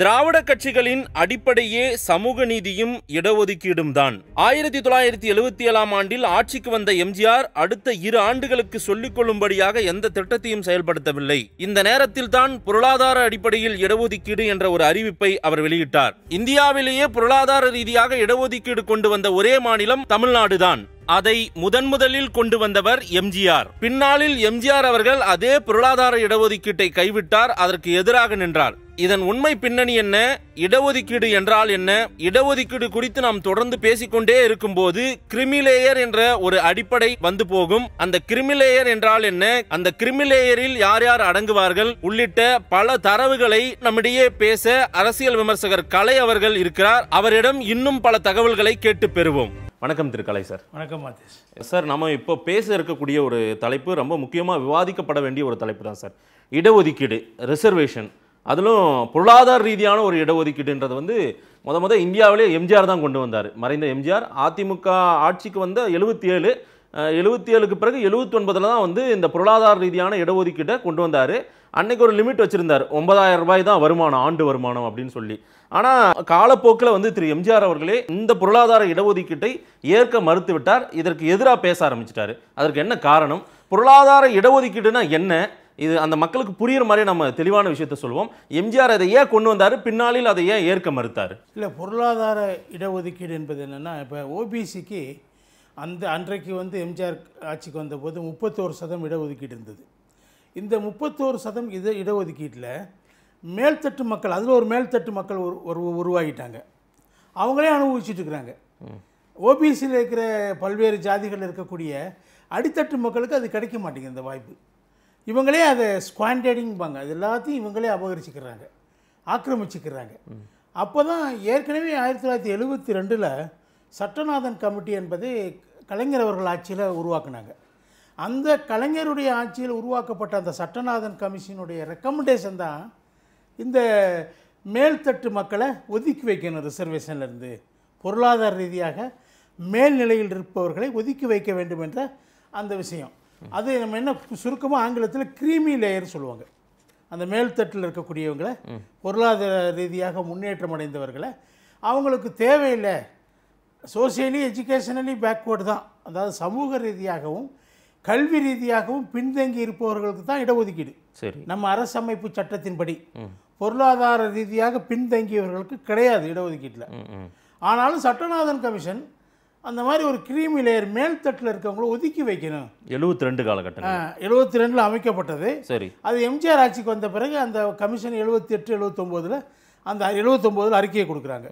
திராவிட கட்சிகளின் அடிப்படையே சமூக நீதியும் இடஒதுக்கீடும் தான் ஆயிரத்தி தொள்ளாயிரத்தி எழுபத்தி ஏழாம் ஆண்டில் ஆட்சிக்கு வந்த எம்ஜிஆர் அடுத்த இரு ஆண்டுகளுக்கு சொல்லிக் கொள்ளும்படியாக எந்த திட்டத்தையும் செயல்படுத்தவில்லை இந்த நேரத்தில் தான் பொருளாதார அடிப்படையில் இடஒதுக்கீடு என்ற ஒரு அறிவிப்பை அவர் வெளியிட்டார் இந்தியாவிலேயே பொருளாதார ரீதியாக இடஒதுக்கீடு கொண்டு வந்த ஒரே மாநிலம் தமிழ்நாடுதான் அதை முதன்முதலில் கொண்டு வந்தவர் எம்ஜிஆர் பின்னாளில் எம்ஜிஆர் அவர்கள் அதே பொருளாதார இடஒதுக்கீட்டை கைவிட்டார் அதற்கு எதிராக நின்றார் இதன் உண்மை பின்னணி என்ன இடஒதுக்கீடு என்றால் என்ன இடஒதுக்கீடு குறித்து நாம் தொடர்ந்து பேசிக்கொண்டே இருக்கும்போது கிரிமிலேயர் என்ற ஒரு அடிப்படை வந்து போகும் அந்த கிரிமிலேயர் என்றால் என்ன அந்த கிரிமிலேயரில் யார் யார் அடங்குவார்கள் உள்ளிட்ட பல தரவுகளை நம்மிடையே பேச அரசியல் விமர்சகர் கலை அவர்கள் இருக்கிறார் அவரிடம் இன்னும் பல தகவல்களை கேட்டு பெறுவோம் வணக்கம் திரு கலை சார் வணக்கம் மாதேஷ் சார் நம்ம இப்போ பேச இருக்கக்கூடிய ஒரு தலைப்பு ரொம்ப முக்கியமாக விவாதிக்கப்பட வேண்டிய ஒரு தலைப்பு தான் சார் இடஒதுக்கீடு ரிசர்வேஷன் அதிலும் பொருளாதார ரீதியான ஒரு இடஒதுக்கீடுன்றது வந்து முத முத இந்தியாவிலே எம்ஜிஆர் தான் கொண்டு வந்தார் மறைந்த எம்ஜிஆர் அதிமுக ஆட்சிக்கு வந்த எழுபத்தி ஏழு எழுபத்தி ஏழுக்கு பிறகு எழுபத்தொன்பதில் தான் வந்து இந்த பொருளாதார ரீதியான இடஒதுக்கீட்டை கொண்டு வந்தார் அன்னைக்கு ஒரு லிமிட் வச்சுருந்தார் ஒன்பதாயிரம் ரூபாய் தான் வருமானம் ஆண்டு வருமானம் அப்படின்னு சொல்லி ஆனால் காலப்போக்கில் வந்து திரு எம்ஜிஆர் அவர்களே இந்த பொருளாதார இடஒதுக்கீட்டை ஏற்க மறுத்துவிட்டார் இதற்கு எதிராக பேச ஆரம்பிச்சிட்டாரு அதற்கு என்ன காரணம் பொருளாதார இடஒதுக்கீடுனா என்ன இது அந்த மக்களுக்கு புரியுற மாதிரி நம்ம தெளிவான விஷயத்த சொல்லுவோம் எம்ஜிஆர் அதை ஏன் கொண்டு வந்தார் பின்னாளில் அதை ஏன் ஏற்க மறுத்தார் இல்லை பொருளாதார இடஒதுக்கீடு என்பது என்னென்னா இப்போ ஓபிசிக்கு அந்த அன்றைக்கு வந்து எம்ஜிஆர் ஆட்சிக்கு வந்தபோது முப்பத்தோரு சதம் இடஒதுக்கீடு இருந்தது இந்த முப்பத்தோரு சதம் இது இடஒதுக்கீட்டில் மேல்தட்டு மக்கள் அதில் ஒரு மேல்தட்டு மக்கள் ஒரு உருவாகிட்டாங்க அவங்களே அனுபவிச்சுட்டு இருக்கிறாங்க ஓபிசியில் இருக்கிற பல்வேறு ஜாதிகளில் இருக்கக்கூடிய அடித்தட்டு மக்களுக்கு அது கிடைக்க மாட்டேங்குது இந்த வாய்ப்பு இவங்களே அதை ஸ்குவாண்டேடிங்பாங்க அது எல்லாத்தையும் இவங்களே அபகரிச்சுக்கிறாங்க ஆக்கிரமிச்சுக்கிறாங்க அப்போ தான் ஏற்கனவே ஆயிரத்தி தொள்ளாயிரத்தி எழுபத்தி ரெண்டில் சட்டநாதன் கமிட்டி என்பது கலைஞர் அவர்கள் ஆட்சியில் உருவாக்குனாங்க அந்த கலைஞருடைய ஆட்சியில் உருவாக்கப்பட்ட அந்த சட்டநாதன் கமிஷனுடைய ரெக்கமெண்டேஷன் தான் இந்த மேல்தட்டு மக்களை ஒதுக்கி வைக்கணும் ரிசர்வேஷன்லேருந்து பொருளாதார ரீதியாக மேல்நிலையில் இருப்பவர்களை ஒதுக்கி வைக்க வேண்டும் என்ற அந்த விஷயம் அது நம்ம என்ன சுருக்கமாக ஆங்கிலத்தில் கிரீமி லேயர் சொல்லுவாங்க அந்த மேல்தட்டில் இருக்கக்கூடியவங்களை பொருளாதார ரீதியாக முன்னேற்றம் அடைந்தவர்களை அவங்களுக்கு தேவையில்லை சோசியலி எஜுகேஷனலி பேக்வேர்டு தான் அதாவது சமூக ரீதியாகவும் கல்வி ரீதியாகவும் பின்தங்கி இருப்பவர்களுக்கு தான் இடஒதுக்கீடு சரி நம்ம அரசமைப்பு சட்டத்தின்படி பொருளாதார ரீதியாக பின்தங்கியவர்களுக்கு கிடையாது இடஒதுக்கீட்டில் ஆனாலும் சட்டநாதன் கமிஷன் அந்த மாதிரி ஒரு கிரீமி லேயர் மேல்தட்டில் இருக்கவங்கள ஒதுக்கி வைக்கணும் எழுபத்தி ரெண்டு காலகட்டம் எழுபத்தி ரெண்டில் அமைக்கப்பட்டது சரி அது எம்ஜிஆர் ஆட்சிக்கு வந்த பிறகு அந்த கமிஷன் எழுபத்தி எட்டு எழுபத்தொம்போதில் அந்த எழுபத்தொம்போதில் அறிக்கையை கொடுக்குறாங்க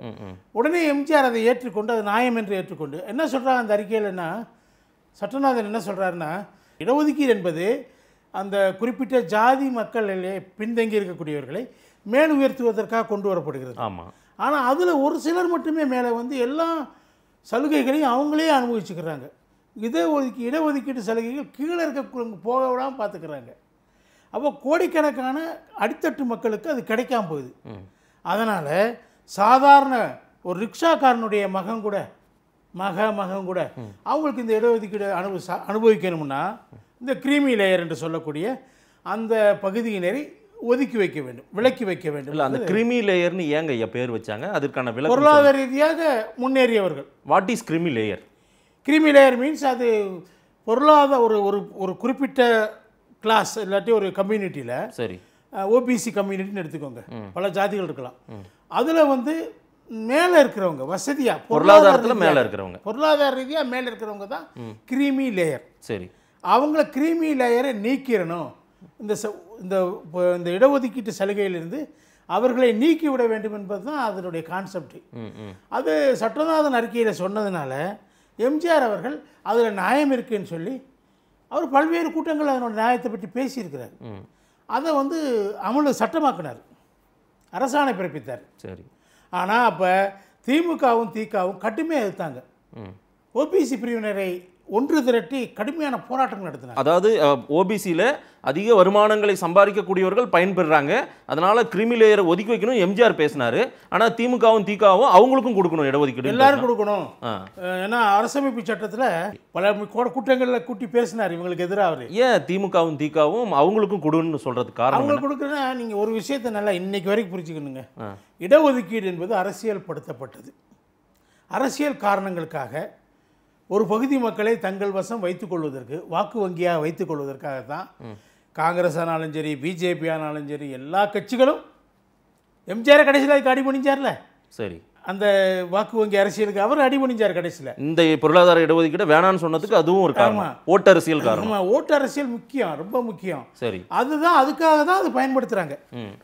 உடனே எம்ஜிஆர் அதை ஏற்றுக்கொண்டு அது நியாயம் என்று ஏற்றுக்கொண்டு என்ன சொல்கிறாங்க அந்த அறிக்கையில்னா சட்டநாதன் என்ன சொல்கிறாருன்னா இடஒதுக்கீடு என்பது அந்த குறிப்பிட்ட ஜாதி மக்கள் பின்தங்கி இருக்கக்கூடியவர்களை மேல் உயர்த்துவதற்காக கொண்டு வரப்படுகிறது ஆமாம் ஆனால் அதில் ஒரு சிலர் மட்டுமே மேலே வந்து எல்லா சலுகைகளையும் அவங்களே அனுபவிச்சுக்கிறாங்க இதை ஒதுக்கி இடஒதுக்கீடு சலுகைகள் கீழே இருக்க போக விடாமல் பார்த்துக்கிறாங்க அப்போ கோடிக்கணக்கான அடித்தட்டு மக்களுக்கு அது கிடைக்காம போகுது அதனால் சாதாரண ஒரு ரிக்ஷாக்காரனுடைய மகன் கூட மக மகன் கூட அவங்களுக்கு இந்த இடஒதுக்கீடு அனுபவி அனுபவிக்கணும்னா இந்த கிரீமி லேயர் என்று சொல்லக்கூடிய அந்த பகுதியினரை ஒதுக்கி வைக்க வேண்டும் விலக்கி வைக்க வேண்டும் இல்லை அந்த கிரிமி லேயர்னு ஏங்க ஐயா பேர் வச்சாங்க அதற்கான விலை பொருளாதார ரீதியாக முன்னேறியவர்கள் what is creamy layer creamy layer means அது பொருளாதார ஒரு ஒரு ஒரு குறிப்பிட்ட கிளாஸ் இல்லாட்டி ஒரு கம்யூனிட்டியில் சரி ஓபிசி கம்யூனிட்டின்னு எடுத்துக்கோங்க பல ஜாதிகள் இருக்கலாம் அதில் வந்து மேலே இருக்கிறவங்க வசதியாக பொருளாதாரத்தில் மேலே இருக்கிறவங்க பொருளாதார ரீதியாக மேலே இருக்கிறவங்க தான் கிரீமி லேயர் சரி அவங்கள கிரீமி லேயரை நீக்கிடணும் இந்த இந்த இந்த இடஒதுக்கீட்டு சலுகையிலிருந்து அவர்களை நீக்கி விட வேண்டும் என்பது தான் அதனுடைய கான்செப்ட் அது சட்டநாதன் அறிக்கையில் சொன்னதுனால எம்ஜிஆர் அவர்கள் அதில் நியாயம் இருக்குன்னு சொல்லி அவர் பல்வேறு கூட்டங்கள் அதனோட நியாயத்தை பற்றி பேசியிருக்கிறார் அதை வந்து அமல சட்டமாக்கினார் அரசாணை பிறப்பித்தார் சரி ஆனால் அப்போ திமுகவும் திகாவும் கட்டுமையாக எதிர்த்தாங்க ஓபிசி பிரிவினரை ஒன்று திரட்டி கடுமையான போராட்டங்கள் நடத்தினார் அதாவது ஓபிசியில் அதிக வருமானங்களை சம்பாதிக்கக்கூடியவர்கள் பயன்பெறுறாங்க அதனால் கிரிமி ஒதுக்கி வைக்கணும் எம்ஜிஆர் பேசினார் ஆனால் திமுகவும் திகாவும் அவங்களுக்கும் கொடுக்கணும் இடஒதுக்கீடு எல்லாரும் கொடுக்கணும் ஏன்னா அரசமைப்பு சட்டத்தில் பல கூட்டங்களில் கூட்டி பேசினார் இவங்களுக்கு எதிராக அவர் ஏன் திமுகவும் திகாவும் அவங்களுக்கும் கொடுன்னு சொல்கிறது காரணம் அவங்களுக்கு கொடுக்குறேன்னா நீங்கள் ஒரு விஷயத்தை நல்லா இன்னைக்கு வரைக்கும் புரிஞ்சுக்கணுங்க இடஒதுக்கீடு என்பது அரசியல்படுத்தப்பட்டது அரசியல் காரணங்களுக்காக ஒரு பகுதி மக்களை தங்கள் வசம் வைத்துக்கொள்வதற்கு வாக்கு வங்கியாக கொள்வதற்காகத்தான் காங்கிரஸ் ஆனாலும் சரி பிஜேபி ஆனாலும் சரி எல்லா கட்சிகளும் எம்ஜிஆர் கடைசியில் அதுக்கு அடிபணிஞ்சார்ல சரி அந்த வாக்கு வங்கி அரசியலுக்கு அவர் அடிபணிஞ்சார் கடைசியில் இந்த பொருளாதார இடஒதுக்கீடு வேணான்னு சொன்னதுக்கு அதுவும் ஒரு காரணம் ஓட்டு அரசியல் காரணம் ஓட்டு அரசியல் முக்கியம் ரொம்ப முக்கியம் சரி அதுதான் அதுக்காக தான் அது பயன்படுத்துகிறாங்க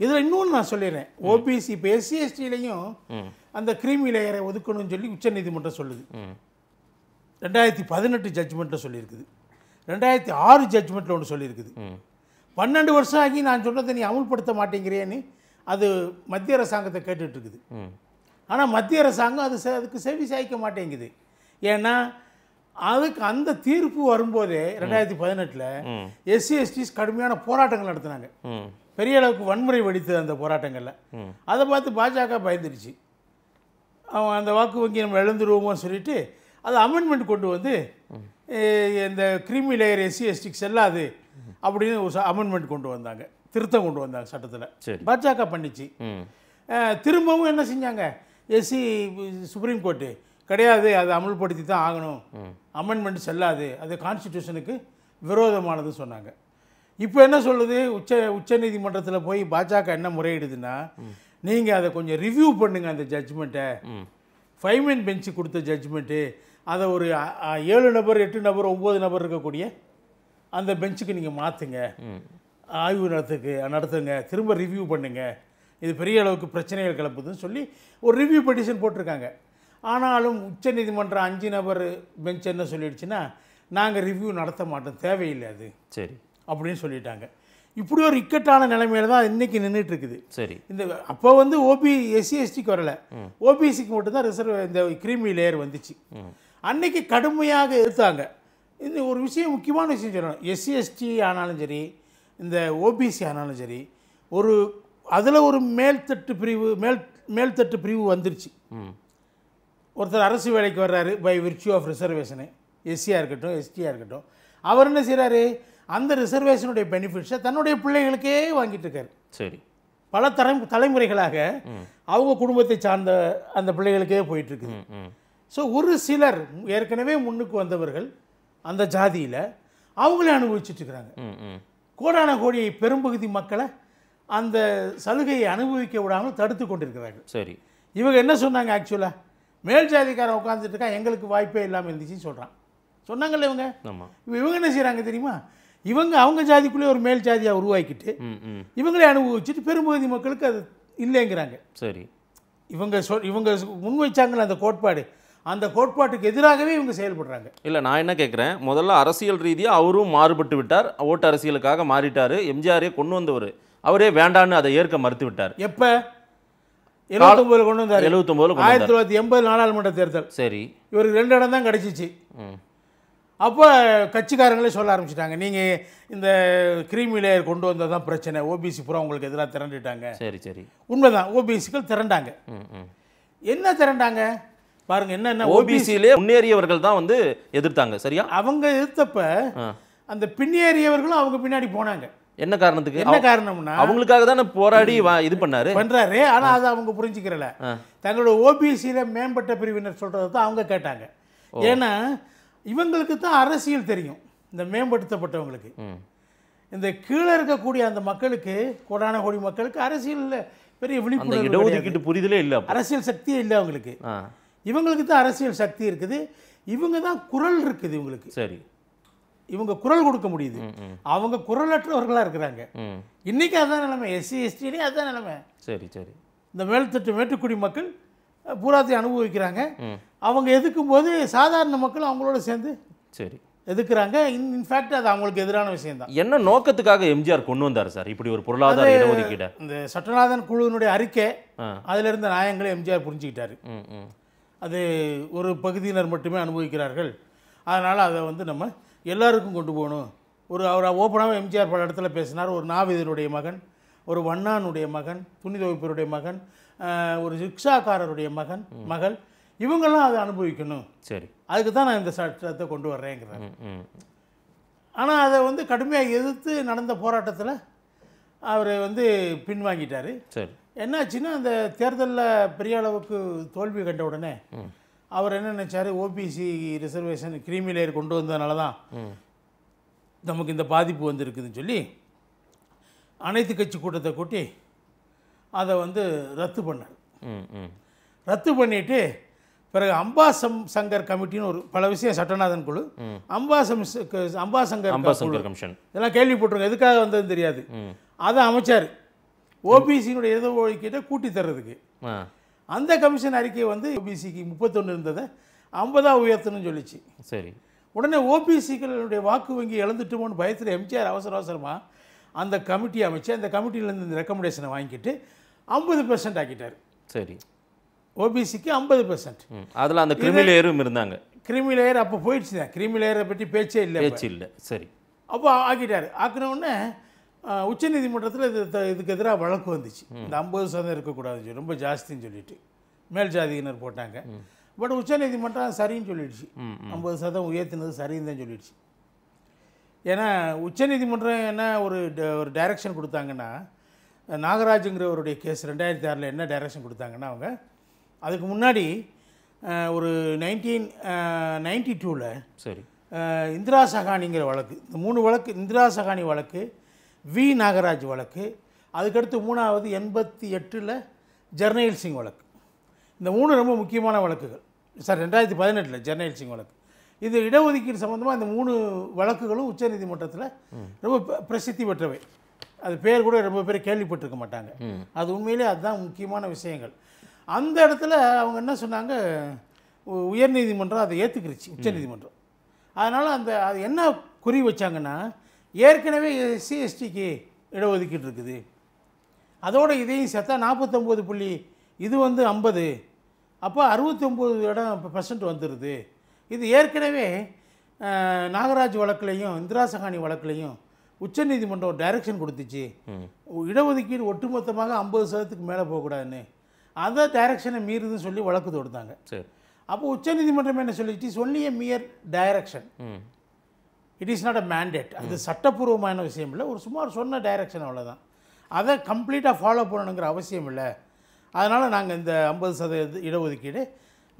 இதில் இன்னொன்று நான் சொல்லிடுறேன் ஓபிசி இப்போ எஸ்சி அந்த கிரீமி லேயரை ஒதுக்கணும்னு சொல்லி உச்சநீதிமன்றம் சொல்லுது ரெண்டாயிரத்தி பதினெட்டு ஜட்மெண்ட்டில் சொல்லியிருக்குது ரெண்டாயிரத்தி ஆறு ஜட்ஜ்மெண்ட்டில் ஒன்று சொல்லியிருக்குது பன்னெண்டு வருஷம் ஆகி நான் சொன்னதை நீ அமுல்படுத்த மாட்டேங்கிறியேன்னு அது மத்திய அரசாங்கத்தை கேட்டுட்ருக்குது ஆனால் மத்திய அரசாங்கம் அது அதுக்கு செவி சாய்க்க மாட்டேங்குது ஏன்னா அதுக்கு அந்த தீர்ப்பு வரும்போதே ரெண்டாயிரத்தி பதினெட்டில் எஸ்சி எஸ்டிஸ் கடுமையான போராட்டங்கள் நடத்தினாங்க பெரிய அளவுக்கு வன்முறை வெடித்தது அந்த போராட்டங்களில் அதை பார்த்து பாஜக பயந்துடுச்சு அவன் அந்த வாக்கு வங்கி நம்ம எழுந்துருவோமோன்னு சொல்லிட்டு அது அமெண்ட்மெண்ட் கொண்டு வந்து இந்த கிரிமி லேயர் எஸ்சி எஸ்டிக்கு செல்லாது அப்படின்னு ஒரு அமெண்ட்மெண்ட் கொண்டு வந்தாங்க திருத்தம் கொண்டு வந்தாங்க சட்டத்தில் பாஜக பண்ணிச்சு திரும்பவும் என்ன செஞ்சாங்க எஸ்சி சுப்ரீம் கோர்ட்டு கிடையாது அதை அமல்படுத்தி தான் ஆகணும் அமெண்ட்மெண்ட் செல்லாது அது கான்ஸ்டிடியூஷனுக்கு விரோதமானதுன்னு சொன்னாங்க இப்போ என்ன சொல்லுது உச்ச உச்ச நீதிமன்றத்தில் போய் பாஜக என்ன முறையிடுதுன்னா நீங்கள் அதை கொஞ்சம் ரிவ்யூ பண்ணுங்கள் அந்த ஜட்ஜ்மெண்ட்டை ஃபைவ் பெஞ்சு கொடுத்த ஜட்ஜ்மெண்ட்டு அதை ஒரு ஏழு நபர் எட்டு நபர் ஒம்பது நபர் இருக்கக்கூடிய அந்த பெஞ்சுக்கு நீங்கள் மாற்றுங்க ஆய்வு நடத்துக்கு நடத்துங்க திரும்ப ரிவ்யூ பண்ணுங்கள் இது பெரிய அளவுக்கு பிரச்சனைகள் கிளப்புதுன்னு சொல்லி ஒரு ரிவ்யூ பெட்டிஷன் போட்டிருக்காங்க ஆனாலும் உச்சநீதிமன்ற அஞ்சு நபர் பெஞ்ச் என்ன சொல்லிடுச்சுன்னா நாங்கள் ரிவ்யூ நடத்த மாட்டோம் தேவையில்லை அது சரி அப்படின்னு சொல்லிட்டாங்க இப்படி ஒரு இக்கட்டான நிலைமையில தான் நின்றுட்டு இருக்குது சரி இந்த அப்போ வந்து ஓபி எஸ்சி எஸ்டிக்கு வரலை ஓபிசிக்கு மட்டும்தான் ரிசர்வ் இந்த கிரீமி லேயர் வந்துச்சு அன்னைக்கு கடுமையாக எடுத்தாங்க இந்த ஒரு விஷயம் முக்கியமான விஷயம் சொல்லணும் எஸ்சி எஸ்டி ஆனாலும் சரி இந்த ஓபிசி ஆனாலும் சரி ஒரு அதில் ஒரு மேல்தட்டு பிரிவு மேல் மேல்தட்டு பிரிவு வந்துருச்சு ஒருத்தர் அரசு வேலைக்கு வர்றாரு பை விர்ச்சு ஆஃப் ரிசர்வேஷனு எஸ்சியாக இருக்கட்டும் எஸ்டியாக இருக்கட்டும் அவர் என்ன செய்கிறாரு அந்த ரிசர்வேஷனுடைய பெனிஃபிட்ஸை தன்னுடைய பிள்ளைகளுக்கே வாங்கிட்டு இருக்காரு சரி பல தலை தலைமுறைகளாக அவங்க குடும்பத்தை சார்ந்த அந்த பிள்ளைகளுக்கே போயிட்டுருக்குது ஸோ ஒரு சிலர் ஏற்கனவே முன்னுக்கு வந்தவர்கள் அந்த ஜாதியில் அவங்களே அனுபவிச்சுட்ருக்குறாங்க கோடான கோடியை பெரும்பகுதி மக்களை அந்த சலுகையை அனுபவிக்க விடாமல் தடுத்து கொண்டிருக்கிறாங்க சரி இவங்க என்ன சொன்னாங்க ஆக்சுவலாக மேல் ஜாதிக்காரன் உட்காந்துட்டு இருக்கா எங்களுக்கு வாய்ப்பே இல்லாமல் இருந்துச்சுன்னு சொல்கிறான் சொன்னாங்கல்ல இவங்க இப்போ இவங்க என்ன செய்கிறாங்க தெரியுமா இவங்க அவங்க ஜாதிக்குள்ளேயே ஒரு மேல் ஜாதியாக உருவாக்கிட்டு இவங்களே அனுபவிச்சுட்டு பெரும்பகுதி மக்களுக்கு அது இல்லைங்கிறாங்க சரி இவங்க சொ இவங்க முன்வைச்சாங்கள அந்த கோட்பாடு அந்த கோட்பாட்டுக்கு எதிராகவே இவங்க செயல்படுறாங்க இல்லை நான் என்ன கேட்குறேன் முதல்ல அரசியல் ரீதியாக அவரும் மாறுபட்டு விட்டார் ஓட்டு அரசியலுக்காக மாறிட்டார் எம்ஜிஆரே கொண்டு வந்தவர் அவரே வேண்டான்னு அதை ஏற்க மறுத்து விட்டார் எப்போ எழுபத்தொம்பதில் கொண்டு வந்தார் எழுபத்தொம்பதில் ஆயிரத்தி தொள்ளாயிரத்தி எண்பது நாடாளுமன்ற தேர்தல் சரி இவருக்கு ரெண்டு இடம் தான் கிடச்சிச்சு அப்போ கட்சிக்காரங்களே சொல்ல ஆரம்பிச்சிட்டாங்க நீங்கள் இந்த கிரீமி லேயர் கொண்டு வந்தது தான் பிரச்சனை ஓபிசி பூரா உங்களுக்கு எதிராக திரண்டுட்டாங்க சரி சரி உண்மைதான் ஓபிசிக்கள் திரண்டாங்க என்ன திரண்டாங்க பாருங்க என்ன ஓபிசியிலே முன்னேறியவர்கள் தான் வந்து எதிர்த்தாங்க சரியா அவங்க எதிர்த்தப்ப அந்த பின்னேறியவர்களும் அவங்க பின்னாடி போனாங்க என்ன காரணத்துக்கு என்ன காரணம்னா அவங்களுக்காக தானே போராடி இது பண்ணாரு பண்றாரு ஆனா அதை அவங்க புரிஞ்சுக்கிறல தங்களோட ஓபிசியில மேம்பட்ட பிரிவினர் சொல்றதை தான் அவங்க கேட்டாங்க ஏன்னா இவங்களுக்கு தான் அரசியல் தெரியும் இந்த மேம்படுத்தப்பட்டவங்களுக்கு இந்த கீழே இருக்கக்கூடிய அந்த மக்களுக்கு கோடான கோடி மக்களுக்கு அரசியல் பெரிய விழிப்புணர்வு இடஒதுக்கீட்டு புரிதலே இல்லை அரசியல் சக்தியே இல்லை அவங்களுக்கு இவங்களுக்கு தான் அரசியல் சக்தி இருக்குது இவங்க தான் குரல் இருக்குது இவங்களுக்கு சரி இவங்க குரல் கொடுக்க முடியுது அவங்க குரலற்றவர்களாக இருக்கிறாங்க இன்னைக்கு அதுதான் நிலைமை எஸ்சி எஸ்டிலேயே அதுதான் நிலைமை சரி சரி இந்த மேல்தட்டு மேட்டுக்குடி மக்கள் பூராத்தையும் அனுபவிக்கிறாங்க அவங்க எதுக்கும் போது சாதாரண மக்கள் அவங்களோட சேர்ந்து சரி எதுக்குறாங்க இன்ஃபேக்ட் அது அவங்களுக்கு எதிரான விஷயம் தான் என்ன நோக்கத்துக்காக எம்ஜிஆர் கொண்டு வந்தார் சார் இப்படி ஒரு பொருளாதார இடஒதுக்கீடு இந்த சட்டநாதன் குழுவினுடைய அறிக்கை அதிலிருந்து நியாயங்களை எம்ஜிஆர் புரிஞ்சுக்கிட்டாரு அது ஒரு பகுதியினர் மட்டுமே அனுபவிக்கிறார்கள் அதனால் அதை வந்து நம்ம எல்லாருக்கும் கொண்டு போகணும் ஒரு அவர் ஓப்பனாக எம்ஜிஆர் பல இடத்துல பேசினார் ஒரு நாவிதனுடைய மகன் ஒரு வண்ணானுடைய மகன் துணி துவைப்பருடைய மகன் ஒரு ரிக்ஷாக்காரருடைய மகன் மகள் இவங்கெல்லாம் அதை அனுபவிக்கணும் சரி அதுக்கு தான் நான் இந்த சட்டத்தை கொண்டு வர்றேங்கிறேன் ஆனால் அதை வந்து கடுமையாக எதிர்த்து நடந்த போராட்டத்தில் அவர் வந்து பின்வாங்கிட்டார் சரி என்னாச்சுன்னா அந்த தேர்தலில் பெரிய அளவுக்கு தோல்வி கண்ட உடனே அவர் என்ன நினச்சார் ஓபிசி ரிசர்வேஷன் கிரீமி லேயர் கொண்டு வந்ததுனால தான் நமக்கு இந்த பாதிப்பு வந்திருக்குதுன்னு சொல்லி அனைத்து கட்சி கூட்டத்தை கூட்டி அதை வந்து ரத்து பண்ணார் ரத்து பண்ணிவிட்டு பிறகு அம்பாசம் சங்கர் கமிட்டின்னு ஒரு பல விஷயம் சட்டநாதன் குழு அம்பாசம் அம்பாசங்கர் இதெல்லாம் கேள்விப்பட்டிருக்கோம் எதுக்காக வந்ததுன்னு தெரியாது அதை அமைச்சார் ஓபிசியினுடைய எது ஒழிக்கிட்ட கூட்டி தர்றதுக்கு அந்த கமிஷன் அறிக்கை வந்து ஓபிசிக்கு முப்பத்தொன்று இருந்ததை ஐம்பதாக உயர்த்தணும்னு சொல்லிச்சு சரி உடனே ஓபிசிக்களுடைய வாக்கு வங்கி இழந்துட்டுமோன்னு பயத்தில் எம்ஜிஆர் அவசர அவசரமாக அந்த கமிட்டி அமைச்சு அந்த கமிட்டியிலேருந்து இந்த ரெக்கமெண்டேஷனை வாங்கிட்டு ஐம்பது பெர்சன்ட் ஆக்கிட்டார் சரி ஓபிசிக்கு ஐம்பது பெர்சன்ட் அதில் அந்த கிரிமிலேயரும் இருந்தாங்க கிரிமிலேயர் அப்போ போயிடுச்சு தான் கிரிமிலேயரை பற்றி பேச்சே இல்லை பேச்சு இல்லை சரி அப்போ ஆக்கிட்டார் ஆக்கினவுடனே உச்சநீதிமன்றத்தில் இது இதுக்கு எதிராக வழக்கு வந்துச்சு இந்த ஐம்பது சதவீதம் இருக்கக்கூடாது ரொம்ப ஜாஸ்தின்னு சொல்லிட்டு மேல் ஜாதியினர் போட்டாங்க பட் உச்சநீதிமன்றம் சரின்னு சொல்லிடுச்சு ஐம்பது சதம் உயர்த்தினது சரின்னு தான் சொல்லிடுச்சு ஏன்னா உச்சநீதிமன்றம் என்ன ஒரு ஒரு டைரக்ஷன் கொடுத்தாங்கன்னா நாகராஜுங்கிறவருடைய கேஸ் ரெண்டாயிரத்தி ஆறில் என்ன டைரக்ஷன் கொடுத்தாங்கன்னா அவங்க அதுக்கு முன்னாடி ஒரு நைன்டீன் நைன்டி டூவில் சரி இந்திரா சகானிங்கிற வழக்கு இந்த மூணு வழக்கு இந்திரா சகானி வழக்கு வி நாகராஜ் வழக்கு அதுக்கடுத்து மூணாவது எண்பத்தி எட்டில் ஜெர்னயில் சிங் வழக்கு இந்த மூணு ரொம்ப முக்கியமான வழக்குகள் சார் ரெண்டாயிரத்தி பதினெட்டில் ஜெர்னயில் சிங் வழக்கு இது இடஒதுக்கீடு சம்மந்தமாக இந்த மூணு வழக்குகளும் உச்சநீதிமன்றத்தில் ரொம்ப பிரசித்தி பெற்றவை அது பேர் கூட ரொம்ப பேர் கேள்விப்பட்டிருக்க மாட்டாங்க அது உண்மையிலே அதுதான் முக்கியமான விஷயங்கள் அந்த இடத்துல அவங்க என்ன சொன்னாங்க உயர்நீதிமன்றம் அதை ஏற்றுக்கிருச்சு உச்சநீதிமன்றம் அதனால் அந்த அது என்ன குறி வச்சாங்கன்னா ஏற்கனவே சிஎஸ்டிக்கு இடஒதுக்கீடு இருக்குது அதோடு இதையும் சேர்த்தா நாற்பத்தொம்போது புள்ளி இது வந்து ஐம்பது அப்போ அறுபத்தொம்போது இடம் பர்சன்ட் வந்துடுது இது ஏற்கனவே நாகராஜ் வழக்கிலையும் இந்திரா சகானி வழக்குலையும் உச்சநீதிமன்றம் டைரக்ஷன் கொடுத்துச்சு இடஒதுக்கீடு ஒட்டுமொத்தமாக ஐம்பது சதத்துக்கு மேலே போகக்கூடாதுன்னு அந்த டைரக்ஷனை மீறுதுன்னு சொல்லி வழக்கு தொடுத்தாங்க அப்போ உச்சநீதிமன்றம் என்ன சொல்லிச்சு சொல்லிய mere direction it is not a mandate அது சட்டப்பூர்வமான விஷயம் இல்லை ஒரு சுமார் சொன்ன டைரக்ஷன் அவ்வளோதான் அதை கம்ப்ளீட்டாக ஃபாலோ பண்ணணுங்கிற அவசியம் இல்லை அதனால் நாங்கள் இந்த ஐம்பது சதவீத இடஒதுக்கீடு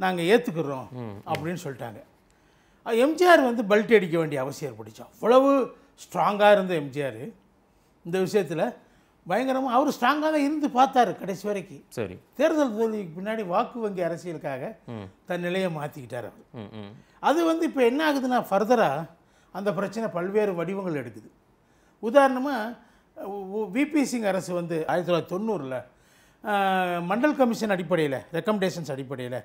நாங்கள் ஏற்றுக்கிறோம் அப்படின்னு சொல்லிட்டாங்க எம்ஜிஆர் வந்து பெல்ட் அடிக்க வேண்டிய அவசியம் ஏற்பட்டுச்சோம் அவ்வளவு ஸ்ட்ராங்காக இருந்த எம்ஜிஆர் இந்த விஷயத்தில் பயங்கரமாக அவர் ஸ்ட்ராங்காக தான் இருந்து பார்த்தாரு கடைசி வரைக்கும் சரி தேர்தல் தோல்விக்கு பின்னாடி வாக்கு வங்கி அரசியலுக்காக தன் நிலையை மாற்றிக்கிட்டார் அவர் அது வந்து இப்போ என்ன ஆகுதுன்னா ஃபர்தராக அந்த பிரச்சனை பல்வேறு வடிவங்கள் எடுக்குது உதாரணமாக விபி சிங் அரசு வந்து ஆயிரத்தி தொள்ளாயிரத்தி தொண்ணூறில் மண்டல் கமிஷன் அடிப்படையில் ரெக்கமெண்டேஷன்ஸ் அடிப்படையில்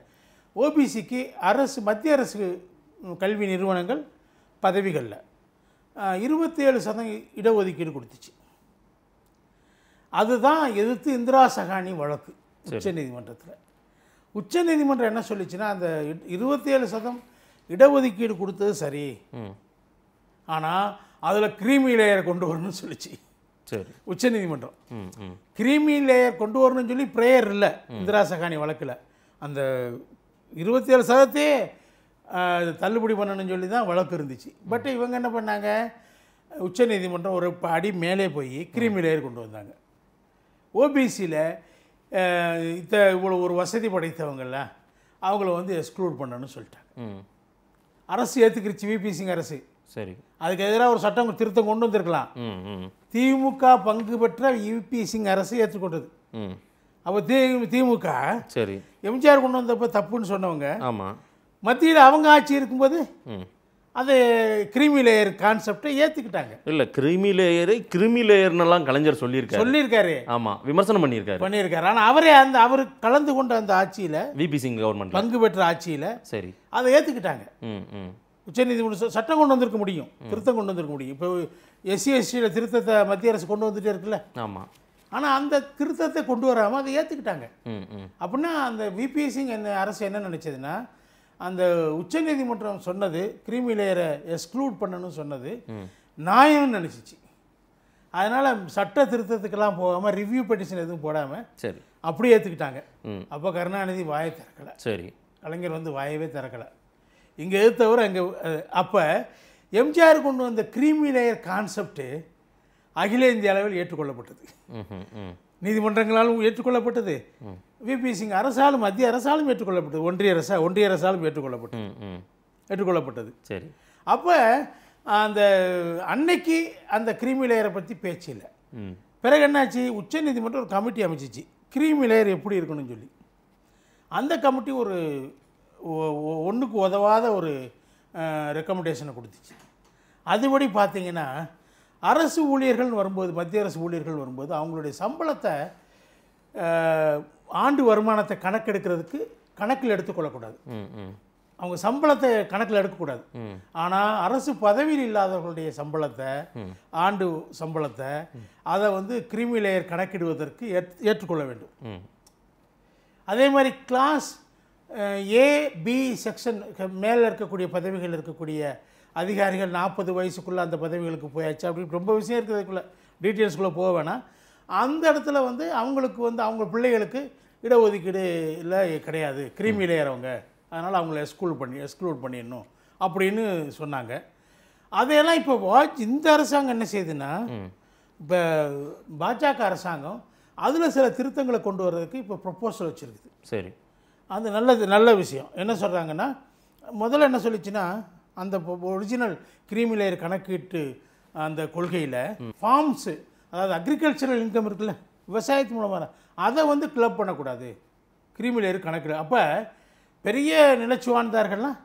ஓபிசிக்கு அரசு மத்திய அரசு கல்வி நிறுவனங்கள் பதவிகளில் இருபத்தேழு சதவீதம் இடஒதுக்கீடு கொடுத்துச்சு அதுதான் எதிர்த்து இந்திரா சகானி வழக்கு உச்சநீதிமன்றத்தில் உச்சநீதிமன்றம் என்ன சொல்லிச்சுன்னா அந்த இருபத்தேழு சதம் இடஒதுக்கீடு கொடுத்தது சரி ஆனால் அதில் கிரீமி லேயர் கொண்டு வரணும்னு சொல்லிச்சு சரி உச்சநீதிமன்றம் கிரீமி லேயர் கொண்டு வரணும்னு சொல்லி ப்ரேயர் இல்லை இந்திரா சகானி வழக்கில் அந்த இருபத்தி ஏழு சதத்தையே தள்ளுபடி பண்ணணும்னு சொல்லி தான் வழக்கு இருந்துச்சு பட் இவங்க என்ன பண்ணாங்க உச்சநீதிமன்றம் ஒரு அடி மேலே போய் கிரிமி லேயர் கொண்டு வந்தாங்க ஓபிசியில் இத்த இவ்வளோ ஒரு வசதி படைத்தவங்கள அவங்கள வந்து எக்ஸ்க்ளூட் பண்ணணும்னு சொல்லிட்டாங்க அரசு ஏற்றுக்கிருச்சு விபிசிங் அரசு சரி அதுக்கு எதிராக ஒரு சட்டம் திருத்தம் கொண்டு வந்திருக்கலாம் திமுக பங்கு பெற்ற யூபி சிங் அரசு ஏற்றுக்கொண்டது அப்போ தி திமுக சரி எம்ஜிஆர் கொண்டு வந்தப்போ தப்புன்னு சொன்னவங்க ஆமாம் மத்தியில் அவங்க ஆட்சி இருக்கும்போது அது கிரிமி லேயர் கான்செப்டை ஏற்றுக்கிட்டாங்க இல்லை கிரிமி லேயரு கிரிமி லேயர்னெல்லாம் கலைஞர் சொல்லியிருக்காரு சொல்லியிருக்காரு ஆமாம் விமர்சனம் பண்ணியிருக்காரு பண்ணியிருக்காரு ஆனால் அவரே அந்த அவர் கலந்து கொண்ட அந்த ஆட்சியில் விபி சிங் கவர்மெண்ட் பங்கு பெற்ற ஆட்சியில் சரி அதை ஏற்றுக்கிட்டாங்க ம் ம் உச்சநீதிமன்ற சட்டம் கொண்டு வந்திருக்க முடியும் திருத்தம் கொண்டு வந்திருக்க முடியும் இப்போ எஸ்சி எஸ்டியில் திருத்தத்தை மத்திய அரசு கொண்டு வந்துகிட்டே இருக்குல்ல ஆமாம் ஆனால் அந்த திருத்தத்தை கொண்டு வராமல் அதை ஏற்றுக்கிட்டாங்க அப்படின்னா அந்த விபிஎஸ்சிங் என்ன அரசு என்ன நினச்சதுன்னா அந்த உச்சநீதிமன்றம் சொன்னது கிரீமி லேயரை எக்ஸ்க்ளூட் பண்ணணும்னு சொன்னது நியாயம்னு நினச்சிச்சு அதனால் சட்ட திருத்தத்துக்கெல்லாம் போகாமல் ரிவ்யூ பெட்டிஷன் எதுவும் போடாமல் சரி அப்படியே ஏற்றுக்கிட்டாங்க அப்போ கருணாநிதி வாயை திறக்கலை சரி கலைஞர் வந்து வாயவே திறக்கலை இங்கே எது தவிர அங்கே அப்போ எம்ஜிஆர் கொண்டு வந்த கிரீமி லேயர் கான்செப்டு அகில இந்திய அளவில் ஏற்றுக்கொள்ளப்பட்டது நீதிமன்றங்களாலும் ஏற்றுக்கொள்ளப்பட்டது விபி சிங் அரசாலும் மத்திய அரசாலும் ஏற்றுக்கொள்ளப்பட்டது ஒன்றிய அரசா ஒன்றிய அரசாலும் ஏற்றுக்கொள்ளப்பட்டது ஏற்றுக்கொள்ளப்பட்டது சரி அப்போ அந்த அன்னைக்கு அந்த கிரீமி லேயரை பற்றி பேச்சு இல்லை பிறகு என்னாச்சு உச்சநீதிமன்றம் ஒரு கமிட்டி அமைச்சிச்சு கிரீமி லேயர் எப்படி இருக்கணும்னு சொல்லி அந்த கமிட்டி ஒரு ஒன்றுக்கு உதவாத ஒரு ரெக்கமெண்டேஷனை கொடுத்துச்சு அதுபடி பார்த்திங்கன்னா அரசு ஊழியர்கள் வரும்போது மத்திய அரசு ஊழியர்கள் வரும்போது அவங்களுடைய சம்பளத்தை ஆண்டு வருமானத்தை கணக்கெடுக்கிறதுக்கு கணக்கில் எடுத்துக்கொள்ளக்கூடாது அவங்க சம்பளத்தை கணக்கில் எடுக்கக்கூடாது ஆனால் அரசு பதவியில் இல்லாதவர்களுடைய சம்பளத்தை ஆண்டு சம்பளத்தை அதை வந்து கிரிமி லேயர் கணக்கிடுவதற்கு ஏற்றுக்கொள்ள வேண்டும் அதே மாதிரி கிளாஸ் ஏ பி செக்ஷன் மேலே இருக்கக்கூடிய பதவிகள் இருக்கக்கூடிய அதிகாரிகள் நாற்பது வயசுக்குள்ளே அந்த பதவிகளுக்கு போயாச்சு அப்படின்னு ரொம்ப விஷயம் இருக்கிறதுக்குள்ளே டீட்டெயில்ஸ்குள்ளே போக வேணாம் அந்த இடத்துல வந்து அவங்களுக்கு வந்து அவங்க பிள்ளைகளுக்கு இடஒதுக்கீடு இல்லை கிடையாது கிருமி இடையறவங்க அதனால் அவங்கள எக்ஸ்க்ளூட் பண்ணி எஸ்க்ளூட் பண்ணிடணும் அப்படின்னு சொன்னாங்க அதையெல்லாம் இப்போ இந்த அரசாங்கம் என்ன செய்யுதுன்னா இப்போ பாஜக அரசாங்கம் அதில் சில திருத்தங்களை கொண்டு வர்றதுக்கு இப்போ ப்ரொப்போசல் வச்சுருக்குது சரி அது நல்லது நல்ல விஷயம் என்ன சொல்கிறாங்கன்னா முதல்ல என்ன சொல்லிச்சுன்னா அந்த ஒரிஜினல் கிரீமி லேயர் கணக்கீட்டு அந்த கொள்கையில் ஃபார்ம்ஸு அதாவது அக்ரிகல்ச்சரல் இன்கம் இருக்குல்ல விவசாயத்து மூலமாக அதை வந்து கிளப் பண்ணக்கூடாது கிரீமி லேயர் கணக்கு அப்போ பெரிய நிலச்சுவான்தார்கள்லாம்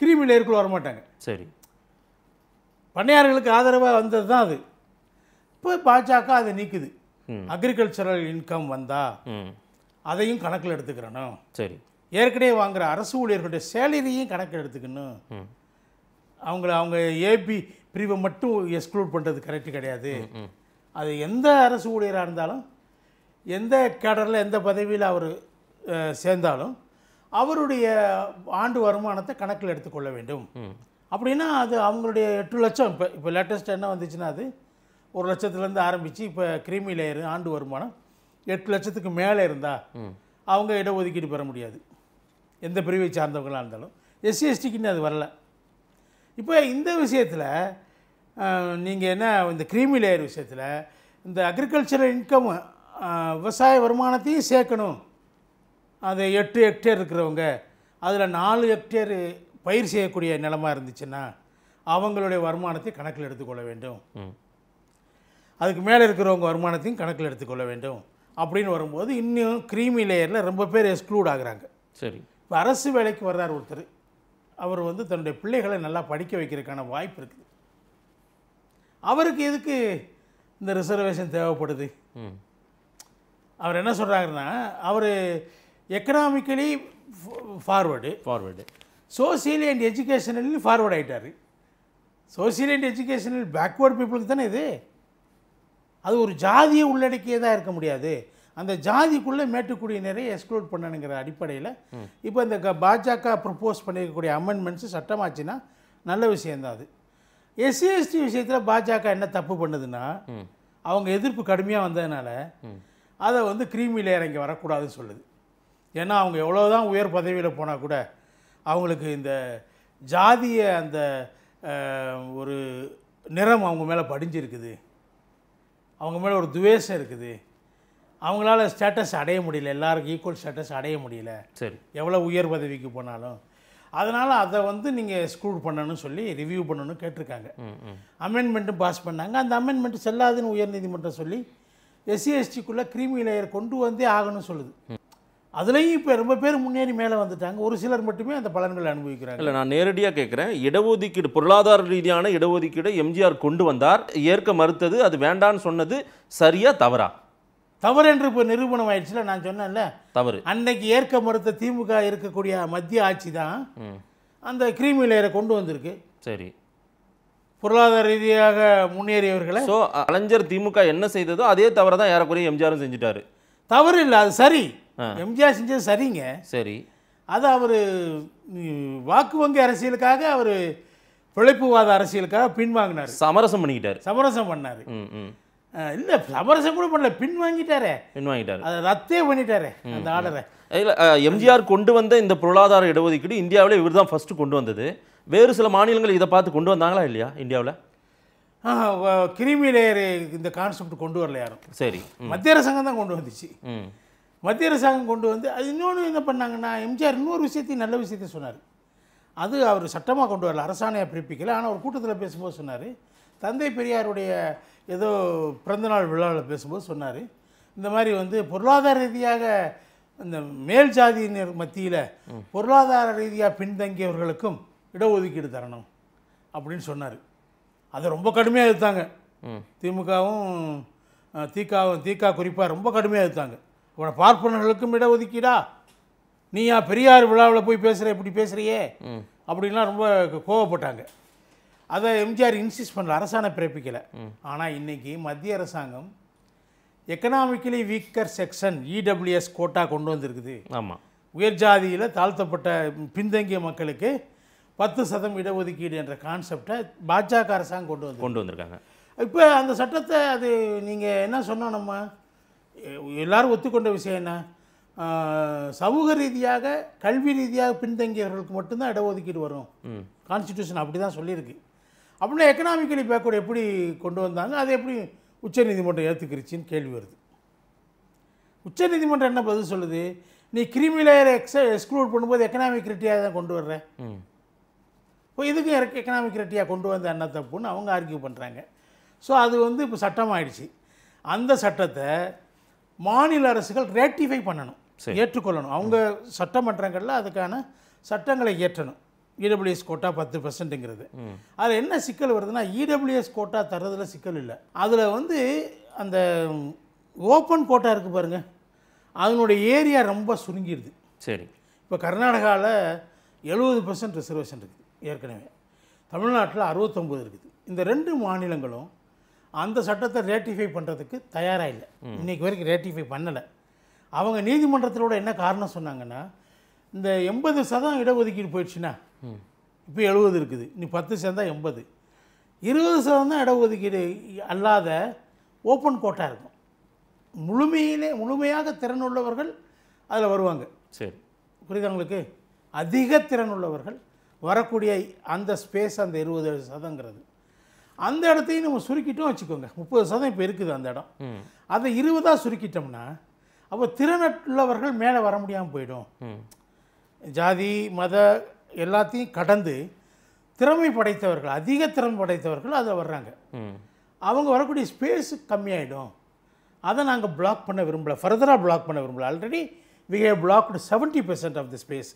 கிரீமி லேயருக்குள்ளே வரமாட்டாங்க சரி பண்ணையார்களுக்கு ஆதரவாக வந்தது தான் அது இப்போ பாஜக அதை நீக்குது அக்ரிகல்ச்சரல் இன்கம் வந்தால் அதையும் கணக்கில் எடுத்துக்கிறணும் சரி ஏற்கனவே வாங்குகிற அரசு ஊழியர்களுடைய சேலரியையும் கணக்கில் எடுத்துக்கணும் அவங்கள அவங்க ஏபி பிரிவை மட்டும் எக்ஸ்க்ளூட் பண்ணுறது கரெக்டு கிடையாது அது எந்த அரசு ஊழியராக இருந்தாலும் எந்த கேடரில் எந்த பதவியில் அவர் சேர்ந்தாலும் அவருடைய ஆண்டு வருமானத்தை கணக்கில் எடுத்துக்கொள்ள வேண்டும் அப்படின்னா அது அவங்களுடைய எட்டு லட்சம் இப்போ இப்போ லேட்டஸ்ட் என்ன வந்துச்சுன்னா அது ஒரு லட்சத்துலேருந்து ஆரம்பித்து இப்போ கிரீமி லேயர் ஆண்டு வருமானம் எட்டு லட்சத்துக்கு மேலே இருந்தால் அவங்க இடஒதுக்கீடு பெற முடியாது எந்த பிரிவை சார்ந்தவங்களாக இருந்தாலும் எஸ்சி எஸ்டிக்குன்னு அது வரல இப்போ இந்த விஷயத்தில் நீங்கள் என்ன இந்த கிரீமி லேயர் விஷயத்தில் இந்த அக்ரிகல்ச்சரல் இன்கம் விவசாய வருமானத்தையும் சேர்க்கணும் அது எட்டு ஹெக்டேர் இருக்கிறவங்க அதில் நாலு ஹெக்டேர் பயிர் செய்யக்கூடிய நிலமாக இருந்துச்சுன்னா அவங்களுடைய வருமானத்தை கணக்கில் எடுத்துக்கொள்ள வேண்டும் அதுக்கு மேலே இருக்கிறவங்க வருமானத்தையும் கணக்கில் எடுத்துக்கொள்ள வேண்டும் அப்படின்னு வரும்போது இன்னும் க்ரீமி லேயரில் ரொம்ப பேர் எக்ஸ்க்ளூட் ஆகுறாங்க சரி இப்போ அரசு வேலைக்கு வர்றார் ஒருத்தர் அவர் வந்து தன்னுடைய பிள்ளைகளை நல்லா படிக்க வைக்கிறதுக்கான வாய்ப்பு இருக்குது அவருக்கு எதுக்கு இந்த ரிசர்வேஷன் தேவைப்படுது அவர் என்ன சொல்கிறாருன்னா அவர் economically forward forward social and educationally forward ஆகிட்டார் சோசியல் அண்ட் எஜுகேஷனல் பேக்வேர்ட் பீப்புளுக்கு தானே இது அது ஒரு ஜாதியை உள்ளடக்கியதாக இருக்க முடியாது அந்த ஜாதிக்குள்ளே மேட்டுக்குடியினரை எக்ஸ்க்ளூட் பண்ணணுங்கிற அடிப்படையில் இப்போ இந்த பாஜக ப்ரப்போஸ் பண்ணியிருக்கக்கூடிய அமெண்ட்மெண்ட்ஸ் சட்டமாச்சுன்னா நல்ல விஷயந்தான் அது எஸ்சி எஸ்டி விஷயத்தில் பாஜக என்ன தப்பு பண்ணுதுன்னா அவங்க எதிர்ப்பு கடுமையாக வந்ததுனால அதை வந்து கிரீமியில் இறங்கி வரக்கூடாதுன்னு சொல்லுது ஏன்னா அவங்க எவ்வளோ தான் உயர் பதவியில் போனால் கூட அவங்களுக்கு இந்த ஜாதிய அந்த ஒரு நிறம் அவங்க மேலே படிஞ்சிருக்குது அவங்க மேலே ஒரு துவேஷம் இருக்குது அவங்களால ஸ்டேட்டஸ் அடைய முடியல எல்லாருக்கும் ஈக்குவல் ஸ்டேட்டஸ் அடைய முடியல சரி எவ்வளோ உயர் பதவிக்கு போனாலும் அதனால் அதை வந்து நீங்கள் ஸ்க்ரூட் பண்ணணும்னு சொல்லி ரிவ்யூ பண்ணணும்னு கேட்டிருக்காங்க அமெண்ட்மெண்ட்டும் பாஸ் பண்ணாங்க அந்த அமெண்ட்மெண்ட் செல்லாதுன்னு உயர்நீதிமன்றம் சொல்லி எஸ்சி எஸ்டிக்குள்ளே கிரிமி லேயர் கொண்டு வந்தே ஆகணும்னு சொல்லுது அதுலேயும் இப்போ ரொம்ப பேர் முன்னேறி மேலே வந்துட்டாங்க ஒரு சிலர் மட்டுமே அந்த பலன்களை அனுபவிக்கிறாங்க இல்லை நான் நேரடியாக கேட்குறேன் இடஒதுக்கீடு பொருளாதார ரீதியான இடஒதுக்கீடை எம்ஜிஆர் கொண்டு வந்தார் ஏற்க மறுத்தது அது வேண்டான்னு சொன்னது சரியாக தவறா தவறு என்று இப்போ நிரூபணம் ஆயிடுச்சுல நான் சொன்னேன்ல தவறு அன்னைக்கு ஏற்க மறுத்த திமுக இருக்கக்கூடிய மத்திய ஆட்சி தான் அந்த கிரீமி லேயரை கொண்டு வந்திருக்கு சரி பொருளாதார ரீதியாக முன்னேறியவர்களை ஸோ அலைஞர் திமுக என்ன செய்ததோ அதே தவறு தான் ஏறக்குறைய எம்ஜிஆரும் செஞ்சுட்டாரு தவறு இல்லை அது சரி எம்ஜிஆர் செஞ்சது சரிங்க சரி அது அவர் வாக்கு வங்கி அரசியலுக்காக அவர் பிழைப்புவாத அரசியலுக்காக பின்வாங்கினார் சமரசம் பண்ணிக்கிட்டார் சமரசம் பண்ணார் இல்லை சமரசம் கூட பண்ணல பின் வாங்கிட்டாரே பின் வாங்கிட்டார் அதை ரத்தே பண்ணிட்டாரே அந்த ஆர்டரை இல்லை எம்ஜிஆர் கொண்டு வந்த இந்த பொருளாதார இடஒதுக்கீடு இந்தியாவில் இவர் தான் ஃபஸ்ட்டு கொண்டு வந்தது வேறு சில மாநிலங்கள் இதை பார்த்து கொண்டு வந்தாங்களா இல்லையா இந்தியாவில் கிரிமி லேயர் இந்த கான்செப்ட் கொண்டு வரல யாரும் சரி மத்திய அரசாங்கம் தான் கொண்டு வந்துச்சு மத்திய அரசாங்கம் கொண்டு வந்து அது இன்னொன்று என்ன பண்ணாங்கன்னா எம்ஜிஆர் இன்னொரு விஷயத்தையும் நல்ல விஷயத்தையும் சொன்னார் அது அவர் சட்டமாக கொண்டு வரல அரசாணையாக பிறப்பிக்கல ஆனால் ஒரு கூட்டத்தில் பேசும்போது சொன்னார் தந்தை பெரியாருடைய ஏதோ பிறந்தநாள் விழாவில் பேசும்போது சொன்னார் இந்த மாதிரி வந்து பொருளாதார ரீதியாக இந்த மேல் ஜாதியினர் மத்தியில் பொருளாதார ரீதியாக பின்தங்கியவர்களுக்கும் இடஒதுக்கீடு தரணும் அப்படின்னு சொன்னார் அதை ரொம்ப கடுமையாக எடுத்தாங்க திமுகவும் தீக்காவும் தீக்கா குறிப்பாக ரொம்ப கடுமையாக எடுத்தாங்க உன பார்ப்பனர்களுக்கும் இடஒதுக்கீடா நீயா பெரியார் விழாவில் போய் பேசுகிற இப்படி பேசுகிறியே அப்படின்லாம் ரொம்ப கோவப்பட்டாங்க அதை எம்ஜிஆர் இன்சிஸ்ட் பண்ணல அரசாணை பிறப்பிக்கலை ஆனால் இன்றைக்கி மத்திய அரசாங்கம் economically weaker section EWS quota கொண்டு வந்திருக்குது ஆமாம் உயர் ஜாதியில் தாழ்த்தப்பட்ட பின்தங்கிய மக்களுக்கு பத்து சதம் இடஒதுக்கீடு என்ற கான்செப்டை பாஜக அரசாங்கம் கொண்டு வந்து கொண்டு வந்திருக்காங்க இப்போ அந்த சட்டத்தை அது நீங்கள் என்ன சொன்னோம் நம்ம எல்லாரும் ஒத்துக்கொண்ட விஷயம் என்ன சமூக ரீதியாக கல்வி ரீதியாக பின்தங்கியவர்களுக்கு மட்டும்தான் இடஒதுக்கீடு வரும் கான்ஸ்டியூஷன் அப்படி தான் சொல்லியிருக்கு அப்படின்னா எக்கனாமிக்கலி பேக்கோடு எப்படி கொண்டு வந்தாங்க அதை எப்படி உச்சநீதிமன்றம் ஏற்றுக்கிருச்சின்னு கேள்வி வருது உச்சநீதிமன்றம் என்ன பதில் சொல்லுது நீ கிரிமிலேயர் எக்ஸ எக்ஸ்க்ளூட் பண்ணும்போது எக்கனாமிக் ரெட்டியாக தான் கொண்டு வர்ற இப்போ இதுக்கும் எக்கனாமிக் ரெட்டியாக கொண்டு வந்த என்ன தப்புன்னு அவங்க ஆர்கியூ பண்ணுறாங்க ஸோ அது வந்து இப்போ சட்டம் அந்த சட்டத்தை மாநில அரசுகள் ரேட்டிஃபை பண்ணணும் ஏற்றுக்கொள்ளணும் அவங்க சட்டமன்றங்களில் அதுக்கான சட்டங்களை இயற்றணும் இடபிள்யூஎஸ் e கோட்டா பத்து பர்சன்ட்டுங்கிறது அதில் என்ன சிக்கல் வருதுன்னா இடபிள்யூஎஸ் e கோட்டா தர்றதில் சிக்கல் இல்லை அதில் வந்து அந்த ஓப்பன் கோட்டா இருக்குது பாருங்கள் அதனுடைய ஏரியா ரொம்ப சுருங்கிடுது சரி இப்போ கர்நாடகாவில் எழுபது பர்சன்ட் ரிசர்வேஷன் இருக்குது ஏற்கனவே தமிழ்நாட்டில் அறுபத்தொம்பது இருக்குது இந்த ரெண்டு மாநிலங்களும் அந்த சட்டத்தை ரேட்டிஃபை பண்ணுறதுக்கு தயாராக இல்லை இன்றைக்கு வரைக்கும் ரேட்டிஃபை பண்ணலை அவங்க நீதிமன்றத்திலோட என்ன காரணம் சொன்னாங்கன்னா இந்த எண்பது சதம் இடஒதுக்கீடு போயிடுச்சுன்னா இப்போ எழுபது இருக்குது நீ பத்து சதம் எண்பது இருபது சதம் தான் இடஒதுக்கீடு அல்லாத ஓப்பன் கோட்டாக இருக்கும் முழுமையிலே முழுமையாக திறன் உள்ளவர்கள் அதில் வருவாங்க சரி புரியுது உங்களுக்கு அதிக திறன் உள்ளவர்கள் வரக்கூடிய அந்த ஸ்பேஸ் அந்த இருபது சதங்கிறது அந்த இடத்தையும் நம்ம சுருக்கிட்டோம் வச்சுக்கோங்க முப்பது சதவீதம் இப்போ இருக்குது அந்த இடம் அதை இருபதாக சுருக்கிட்டோம்னா அப்போ திறனற்றுள்ளவர்கள் மேலே வர முடியாமல் போயிடும் ஜாதி மத எல்லாத்தையும் கடந்து திறமை படைத்தவர்கள் அதிக திறமை படைத்தவர்கள் அதில் வர்றாங்க அவங்க வரக்கூடிய ஸ்பேஸ் கம்மியாயிடும் அதை நாங்கள் பிளாக் பண்ண விரும்பலை ஃபர்தராக பிளாக் பண்ண விரும்பலை already we have blocked seventy percent of the space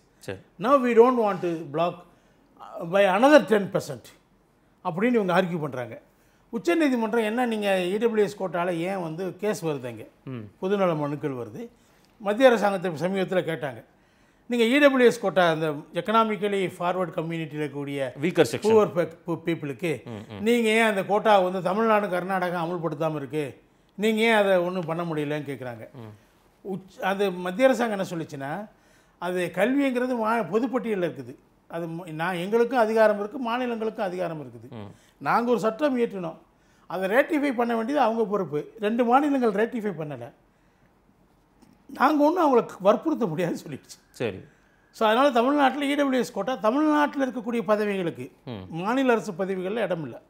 no we don't want to block by another ten percent அப்படின்னு இவங்க ஆர்கியூ பண்ணுறாங்க உச்சநீதிமன்றம் என்ன நீங்கள் இடபிள்யூஎஸ் கோட்டாவில் ஏன் வந்து கேஸ் வருது அங்கே பொதுநல மனுக்கள் வருது மத்திய அரசாங்கத்தை சமீபத்தில் கேட்டாங்க நீங்கள் இடபிள்யூஎஸ் கோட்டா அந்த எக்கனாமிக்கலி ஃபார்வர்ட் கம்யூனிட்டியில் இருக்கக்கூடிய வீக்கர் புவர் பீப்புளுக்கு நீங்கள் ஏன் அந்த கோட்டா வந்து தமிழ்நாடு கர்நாடகா அமல்படுத்தாமல் இருக்குது நீங்கள் ஏன் அதை ஒன்றும் பண்ண முடியலன்னு கேட்குறாங்க உச் அது மத்திய அரசாங்கம் என்ன சொல்லிச்சுன்னா அது கல்விங்கிறது வா பொதுப்பட்டியலில் இருக்குது அது நான் எங்களுக்கும் அதிகாரம் இருக்குது மாநிலங்களுக்கும் அதிகாரம் இருக்குது நாங்கள் ஒரு சட்டம் இயற்றினோம் அதை ரேட்டிஃபை பண்ண வேண்டியது அவங்க பொறுப்பு ரெண்டு மாநிலங்கள் ரேட்டிஃபை பண்ணலை நாங்கள் ஒன்றும் அவங்களுக்கு வற்புறுத்த முடியாதுன்னு சொல்லிடுச்சு சரி ஸோ அதனால் தமிழ்நாட்டில் இடபிள்யூஎஸ் e கோட்டா தமிழ்நாட்டில் இருக்கக்கூடிய பதவிகளுக்கு மாநில அரசு பதவிகளில் இடம் இல்லை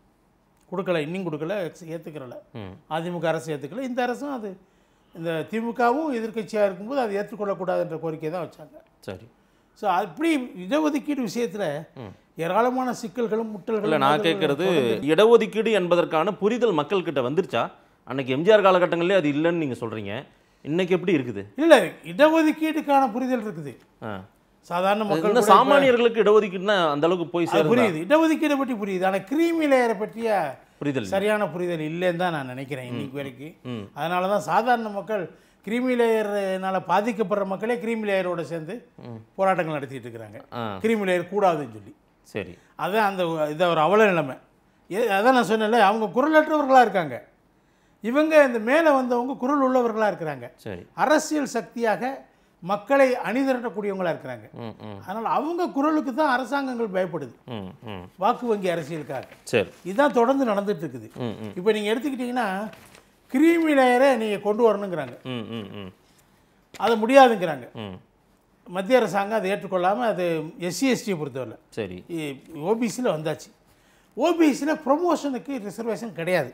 கொடுக்கல இன்னும் கொடுக்கல ஏற்றுக்கிறல அதிமுக அரசு ஏற்றுக்கல இந்த அரசும் அது இந்த திமுகவும் எதிர்கட்சியாக இருக்கும்போது அதை ஏற்றுக்கொள்ளக்கூடாதுன்ற கோரிக்கை தான் வச்சாங்க சரி ஸோ அப்படி இடஒதுக்கீடு விஷயத்தில் ஏராளமான சிக்கல்களும் முட்டல்களும் இல்லை நான் கேட்குறது இடஒதுக்கீடு என்பதற்கான புரிதல் மக்கள் கிட்ட வந்துருச்சா அன்னைக்கு எம்ஜிஆர் காலகட்டங்களே அது இல்லைன்னு நீங்கள் சொல்கிறீங்க இன்னைக்கு எப்படி இருக்குது இல்லை இடஒதுக்கீடுக்கான புரிதல் இருக்குது சாதாரண மக்கள் சாமானியர்களுக்கு இடஒதுக்கீடுனா அந்த அளவுக்கு போய் சேர புரியுது இடஒதுக்கீடு பற்றி புரியுது ஆனால் கிரீமி லேயரை பற்றிய புரிதல் சரியான புரிதல் இல்லைன்னு தான் நான் நினைக்கிறேன் இன்னைக்கு வரைக்கும் அதனால தான் சாதாரண மக்கள் கிரிமிலேயர்னால பாதிக்கப்படுற மக்களே கிரிமிலேயரோடு சேர்ந்து போராட்டங்கள் நடத்திட்டு இருக்கிறாங்க கிரிமிலேயர் லேயர் கூடாதுன்னு சொல்லி சரி அதான் அந்த இதை ஒரு அவல நிலைமை அதான் நான் சொன்னேன்ல அவங்க குரலற்றவர்களாக இருக்காங்க இவங்க இந்த மேலே வந்தவங்க குரல் உள்ளவர்களாக இருக்கிறாங்க அரசியல் சக்தியாக மக்களை அணிதிரட்டக்கூடியவங்களா இருக்கிறாங்க அதனால அவங்க குரலுக்கு தான் அரசாங்கங்கள் பயப்படுது வாக்கு வங்கி அரசியலுக்காக இதுதான் தொடர்ந்து நடந்துட்டு இருக்குது இப்போ நீங்க எடுத்துக்கிட்டிங்கன்னா கிரீமி லேயரை நீங்கள் கொண்டு வரணுங்கிறாங்க அது முடியாதுங்கிறாங்க மத்திய அரசாங்கம் அதை ஏற்றுக்கொள்ளாமல் அது எஸ்சி எஸ்டியை பொறுத்தவரை சரி ஓபிசியில் வந்தாச்சு ஓபிசியில் ப்ரொமோஷனுக்கு ரிசர்வேஷன் கிடையாது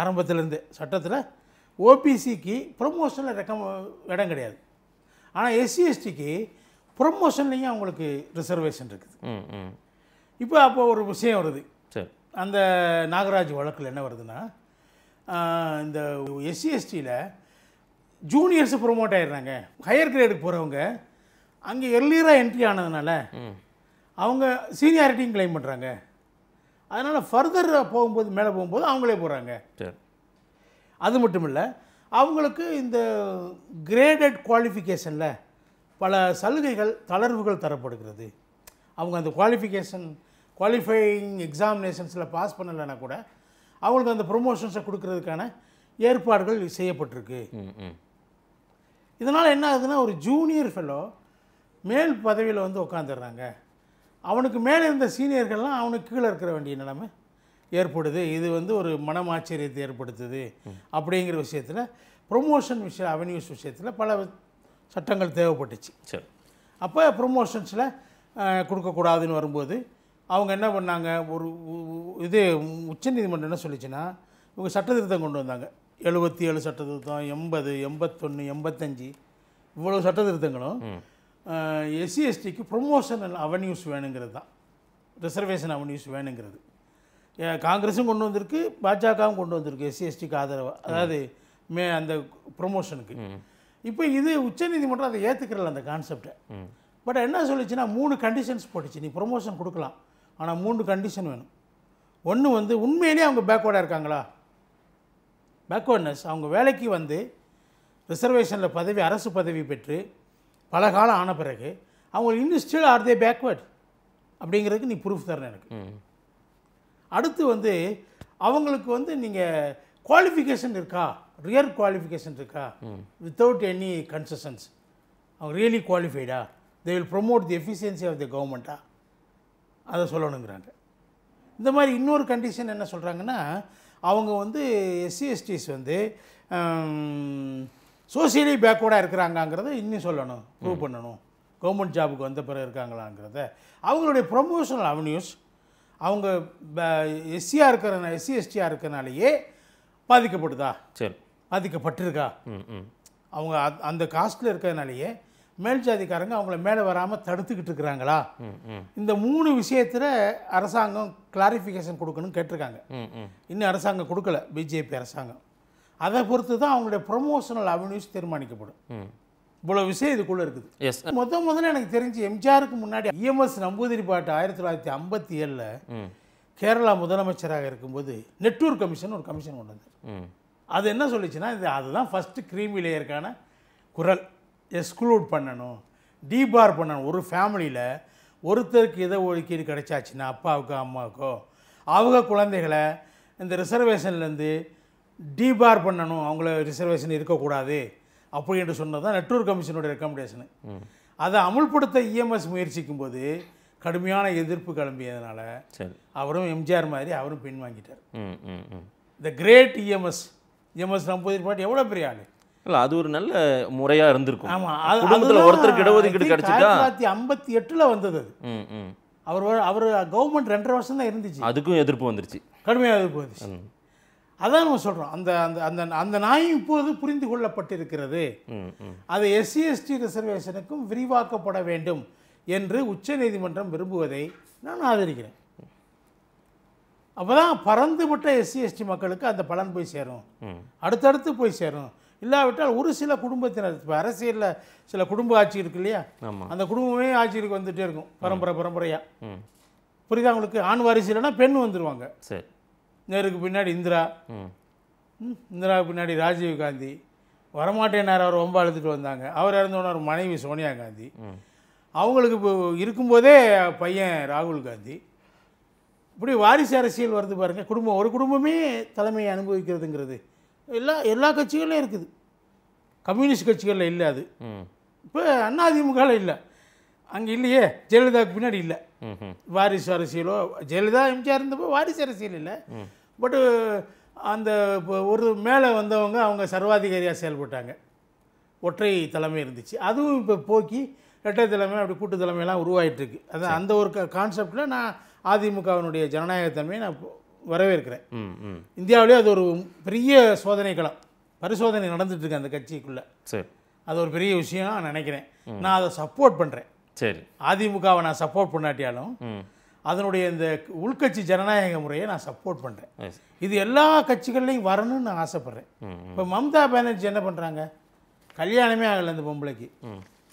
ஆரம்பத்துலேருந்து சட்டத்தில் ஓபிசிக்கு ப்ரொமோஷனில் ரெக்கம் இடம் கிடையாது ஆனால் எஸ்சி எஸ்டிக்கு ப்ரொமோஷன்லேயும் அவங்களுக்கு ரிசர்வேஷன் இருக்குது இப்போ அப்போ ஒரு விஷயம் வருது அந்த நாகராஜ் வழக்கில் என்ன வருதுன்னா இந்த எஸ்சிஎஸ்டியில் ஜூனியர்ஸ் ப்ரொமோட் ஆயிடுறாங்க ஹையர் கிரேடுக்கு போகிறவங்க அங்கே எர்லியராக என்ட்ரி ஆனதுனால அவங்க சீனியாரிட்டியும் கிளைம் பண்ணுறாங்க அதனால் ஃபர்தராக போகும்போது மேலே போகும்போது அவங்களே போகிறாங்க அது மட்டும் இல்லை அவங்களுக்கு இந்த கிரேடட் குவாலிஃபிகேஷனில் பல சலுகைகள் தளர்வுகள் தரப்படுகிறது அவங்க அந்த குவாலிஃபிகேஷன் குவாலிஃபையிங் எக்ஸாமினேஷன்ஸில் பாஸ் பண்ணலைன்னா கூட அவங்களுக்கு அந்த ப்ரொமோஷன்ஸை கொடுக்கறதுக்கான ஏற்பாடுகள் செய்யப்பட்டிருக்கு இதனால் என்ன ஆகுதுன்னா ஒரு ஜூனியர் ஃபெல்லோ மேல் பதவியில் வந்து உட்காந்துடுறாங்க அவனுக்கு மேலே இருந்த சீனியர்கள்லாம் அவனுக்கு கீழே இருக்கிற வேண்டிய நிலைமை ஏற்படுது இது வந்து ஒரு மனமாச்சரியத்தை ஏற்படுத்துது அப்படிங்கிற விஷயத்தில் ப்ரொமோஷன் விஷயம் அவென்யூஸ் விஷயத்தில் பல சட்டங்கள் தேவைப்பட்டுச்சு சரி அப்போ ப்ரொமோஷன்ஸில் கொடுக்கக்கூடாதுன்னு வரும்போது அவங்க என்ன பண்ணாங்க ஒரு இது உச்சநீதிமன்றம் என்ன சொல்லிச்சுன்னா இவங்க சட்டத்திருத்தம் கொண்டு வந்தாங்க எழுபத்தி ஏழு சட்டத்திருத்தம் எண்பது எண்பத்தொன்று எண்பத்தஞ்சு இவ்வளோ சட்டத்திருத்தங்களும் எஸ்சி எஸ்டிக்கு ப்ரொமோஷனல் அவென்யூஸ் வேணுங்கிறது தான் ரிசர்வேஷன் அவென்யூஸ் வேணுங்கிறது காங்கிரஸும் கொண்டு வந்திருக்கு பாஜகவும் கொண்டு வந்திருக்கு எஸ்சி எஸ்டிக்கு ஆதரவாக அதாவது மே அந்த ப்ரொமோஷனுக்கு இப்போ இது உச்சநீதிமன்றம் அதை ஏற்றுக்கிறல அந்த கான்செப்டை பட் என்ன சொல்லிச்சுன்னா மூணு கண்டிஷன்ஸ் போட்டுச்சு நீ ப்ரொமோஷன் கொடுக்கலாம் ஆனால் மூன்று கண்டிஷன் வேணும் ஒன்று வந்து உண்மையிலேயே அவங்க பேக்வேர்டாக இருக்காங்களா பேக்வேர்ட்னஸ் அவங்க வேலைக்கு வந்து ரிசர்வேஷனில் பதவி அரசு பதவி பெற்று பல காலம் ஆன பிறகு அவங்க இண்டஸ்ட்ரியல் ஆர் தே பேக்வேர்ட் அப்படிங்கிறதுக்கு நீ ப்ரூஃப் தரணும் எனக்கு அடுத்து வந்து அவங்களுக்கு வந்து நீங்கள் குவாலிஃபிகேஷன் இருக்கா ரியர் குவாலிஃபிகேஷன் இருக்கா வித்தவுட் எனி கன்செஷன்ஸ் அவங்க ரியலி குவாலிஃபைடா they will promote the efficiency of the கவர்மெண்ட்டா அதை சொல்லணுங்கிறாங்க இந்த மாதிரி இன்னொரு கண்டிஷன் என்ன சொல்கிறாங்கன்னா அவங்க வந்து எஸ்சிஎஸ்டிஸ் வந்து சோசியலி பேக்வேர்டாக இருக்கிறாங்கிறத இன்னும் சொல்லணும் ப்ரூவ் பண்ணணும் கவர்மெண்ட் ஜாபுக்கு வந்த பிறகு இருக்காங்களாங்கிறத அவங்களுடைய ப்ரொமோஷனல் அவென்யூஸ் அவங்க எஸ்சியாக இருக்கிற எஸ்சி எஸ்டியாக இருக்கிறனாலேயே பாதிக்கப்படுதா சரி பாதிக்கப்பட்டிருக்கா அவங்க அந்த காஸ்ட்டில் இருக்கிறதுனாலேயே மேல் ஜாதிக்காரங்க அவங்கள மேலே வராமல் தடுத்துக்கிட்டு இருக்கிறாங்களா இந்த மூணு விஷயத்தில் அரசாங்கம் கிளாரிஃபிகேஷன் கொடுக்கணும்னு கேட்டிருக்காங்க இன்னும் அரசாங்கம் கொடுக்கல பிஜேபி அரசாங்கம் அதை பொறுத்து தான் அவங்களுடைய ப்ரொமோஷனல் அவென்யூஸ் தீர்மானிக்கப்படும் இவ்வளோ விஷயம் இதுக்குள்ளே இருக்குது எஸ் மொத்த முதல்ல எனக்கு தெரிஞ்சு எம்ஜிஆருக்கு முன்னாடி இஎம்எஸ் e நம்பூதிரி பாட்டு ஆயிரத்தி தொள்ளாயிரத்தி ஐம்பத்தி ஏழில் கேரளா முதலமைச்சராக இருக்கும்போது நெட்ஒர்க் கமிஷன் ஒரு கமிஷன் கொண்டு வந்தார் அது என்ன சொல்லிச்சுன்னா இது அதுதான் ஃபஸ்ட்டு கிரீமி லேயருக்கான குரல் எக்ஸ்க்ளூட் பண்ணணும் டீபார் பண்ணணும் ஒரு ஃபேமிலியில் ஒருத்தருக்கு இதை ஒதுக்கீடு கிடைச்சாச்சுன்னா அப்பாவுக்கோ அம்மாவுக்கோ அவங்க குழந்தைகளை இந்த ரிசர்வேஷன்லேருந்து டீபார் பண்ணணும் அவங்கள ரிசர்வேஷன் இருக்கக்கூடாது அப்படின்ட்டு சொன்னது தான் நெட்ஒர்க் கமிஷனுடைய ரெக்கமெண்டேஷனு அதை அமுல்படுத்த இஎம்எஸ் e முயற்சிக்கும் போது கடுமையான எதிர்ப்பு கிளம்பியதுனால அவரும் எம்ஜிஆர் மாதிரி அவரும் பின்வாங்கிட்டார் the great EMS EMS Namboodiri பாட்டு எவ்வளோ பெரிய ஆள் இல்லை அது ஒரு நல்ல முறையாக இருந்திருக்கும் ஆமாம் குடும்பத்தில் ஒருத்தருக்கு இடஒதுக்கீடு கிடைச்சிட்டா தொள்ளாயிரத்தி ஐம்பத்தி எட்டில் வந்தது ம் அவர் அவர் கவர்மெண்ட் ரெண்டரை வருஷம் தான் இருந்துச்சு அதுக்கும் எதிர்ப்பு வந்துருச்சு கடுமையாக எதிர்ப்பு வந்துச்சு அதான் நம்ம சொல்கிறோம் அந்த அந்த அந்த அந்த நாயும் இப்போது புரிந்து கொள்ளப்பட்டிருக்கிறது அது எஸ்சி எஸ்டி ரிசர்வேஷனுக்கும் விரிவாக்கப்பட வேண்டும் என்று உச்ச நீதிமன்றம் விரும்புவதை நான் ஆதரிக்கிறேன் அப்போ தான் பறந்துபட்ட எஸ்சி எஸ்டி மக்களுக்கு அந்த பலன் போய் சேரும் அடுத்தடுத்து போய் சேரும் இல்லாவிட்டால் ஒரு சில குடும்பத்தினர் இப்போ அரசியலில் சில குடும்ப ஆட்சி இருக்கு இல்லையா அந்த குடும்பமே ஆட்சிக்கு வந்துகிட்டே இருக்கும் பரம்பரை பரம்பரையாக புரியுதா அவங்களுக்கு ஆண் வாரிசு பெண் வந்துடுவாங்க சரி நேருக்கு பின்னாடி இந்திரா இந்திராவுக்கு பின்னாடி ராஜீவ் காந்தி வரமாட்டேனார் அவர் ரொம்ப அழுத்துட்டு வந்தாங்க அவர் இறந்தோன்னு மனைவி சோனியா காந்தி அவங்களுக்கு இப்போ இருக்கும்போதே பையன் ராகுல் காந்தி இப்படி வாரிசு அரசியல் வருது பாருங்கள் குடும்பம் ஒரு குடும்பமே தலைமையை அனுபவிக்கிறதுங்கிறது எல்லா எல்லா கட்சிகளும் இருக்குது கம்யூனிஸ்ட் கட்சிகளில் இல்லை அது இப்போ அண்ணா அதிமுகவில் இல்லை அங்கே இல்லையே ஜெயலலிதாவுக்கு பின்னாடி இல்லை வாரிசு அரசியலோ ஜெயலலிதா எம்ஜிஆர் இருந்தப்போ வாரிசு அரசியல் இல்லை பட்டு அந்த ஒரு மேலே வந்தவங்க அவங்க சர்வாதிகாரியாக செயல்பட்டாங்க ஒற்றை தலைமை இருந்துச்சு அதுவும் இப்போ போக்கி இரட்டை தலைமை அப்படி கூட்டு தலைமையெல்லாம் உருவாயிட்டுருக்கு அதான் அந்த ஒரு கான்செப்டில் நான் அதிமுகவினுடைய ஜனநாயகத்தன்மையை நான் வரவேற்கிறேன் இந்தியாவிலேயே அது ஒரு பெரிய களம் பரிசோதனை இருக்கு அந்த கட்சிக்குள்ளே சரி அது ஒரு பெரிய விஷயம் நான் நினைக்கிறேன் நான் அதை சப்போர்ட் பண்ணுறேன் சரி அதிமுகவை நான் சப்போர்ட் பண்ணாட்டியாலும் அதனுடைய இந்த உள்கட்சி ஜனநாயக முறையை நான் சப்போர்ட் பண்ணுறேன் இது எல்லா கட்சிகள்லையும் வரணும்னு நான் ஆசைப்பட்றேன் இப்போ மம்தா பானர்ஜி என்ன பண்ணுறாங்க கல்யாணமே ஆகலை அந்த பொம்பளைக்கு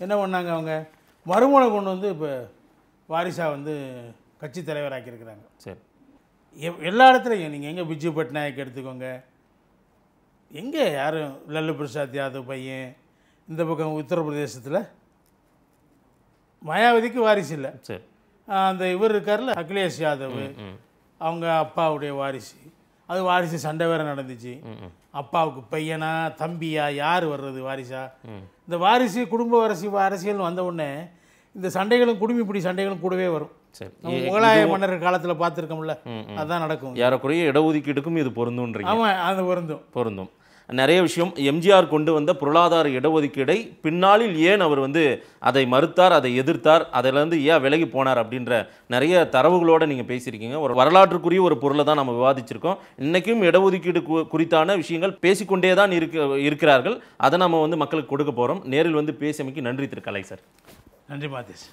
என்ன பண்ணாங்க அவங்க மறுமணம் கொண்டு வந்து இப்போ வாரிசாக வந்து கட்சி தலைவராக்கியிருக்கிறாங்க சரி எல்லா இடத்துலையும் நீங்கள் எங்கே பிஜு பட்நாயக் எடுத்துக்கோங்க எங்கே யாரும் லல்லு பிரசாத் யாதவ் பையன் இந்த பக்கம் உத்தரப்பிரதேசத்தில் மாயாவதிக்கு வாரிசு இல்லை சரி அந்த இவர் இருக்கார்ல அகிலேஷ் யாதவ் அவங்க அப்பாவுடைய வாரிசு அது வாரிசு சண்டை வேறு நடந்துச்சு அப்பாவுக்கு பையனா தம்பியா யார் வர்றது வாரிசா இந்த வாரிசு குடும்ப வரிசி அரசியல் வந்த உடனே இந்த சண்டைகளும் குடும்பி இப்படி சண்டைகளும் கூடவே வரும் சரி முகலாய மன்னர் காலத்தில் பார்த்துருக்கோம்ல அதுதான் நடக்கும் ஏறக்குறைய இடஒதுக்கீடுக்கும் இது பொருந்தும்ன்றீங்க ஆமாம் அது பொருந்தும் பொருந்தும் நிறைய விஷயம் எம்ஜிஆர் கொண்டு வந்த பொருளாதார இடஒதுக்கீடை பின்னாளில் ஏன் அவர் வந்து அதை மறுத்தார் அதை எதிர்த்தார் அதிலேருந்து ஏன் விலகி போனார் அப்படின்ற நிறைய தரவுகளோடு நீங்கள் பேசியிருக்கீங்க ஒரு வரலாற்றுக்குரிய ஒரு பொருளை தான் நம்ம விவாதிச்சிருக்கோம் இன்றைக்கும் இடஒதுக்கீடு குறித்தான விஷயங்கள் பேசிக்கொண்டே தான் இருக்க இருக்கிறார்கள் அதை நம்ம வந்து மக்களுக்கு கொடுக்க போகிறோம் நேரில் வந்து பேசியமைக்கு நன்றி திரு கலை சார் நன்றி மாதேஷ்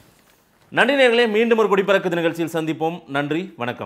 நன்றி நேர்களே மீண்டும் ஒரு குடிப்பறக்குது நிகழ்ச்சியில் சந்திப்போம் நன்றி வணக்கம்